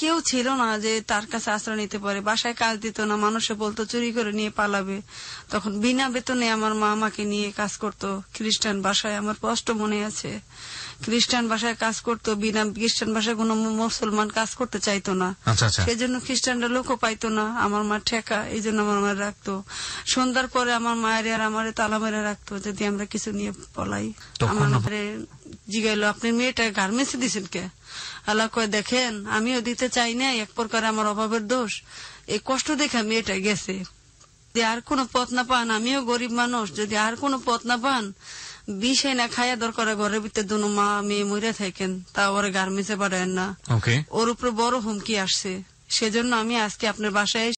কেউ ছিল না যে তার কাছে আশ্রয় নিতে পারে বাসায় কাজ দিত না মানুষে বলতো চুরি করে নিয়ে পালাবে তখন বিনা বেতনে আমার মা আমাকে নিয়ে কাজ করতো খ্রিস্টান বাসায় আমার কষ্ট মনে আছে খ্রিস্টান ভাষায় কাজ করতো বিনা খ্রিস্টান ভাষায় কোন মুসলমান কাজ করতে চাইতো না আচ্ছা, আচ্ছা। সেই জন্য খ্রিস্টানরা লোকও পাইতো না আমার মা ঠেকা এই জন্য আমার মা রাখতো সন্ধ্যার পরে আমার মায়ের আর আমার তালা মেরে রাখতো যদি আমরা কিছু নিয়ে পলাই আমার জিগাইলো আপনি মেয়েটা গার্মেন্টস দিয়েছেন কে আল্লাহ কয় দেখেন আমিও দিতে চাই না এক প্রকার আমার অভাবের দোষ এই কষ্ট দেখে মেয়েটা গেছে আর কোনো পথ না পান আমিও গরিব মানুষ যদি আর কোনো পথ না পান বিষয় না খাইয়া দরকার ঘরের ভিতরে দুনো মা মেয়ে মরে থাকেন তা ওরা গার্মেন্টসে পাঠায় না ওর উপরে বড় হুমকি আসছে সেজন্য আমি আজকে আপনার বাসায়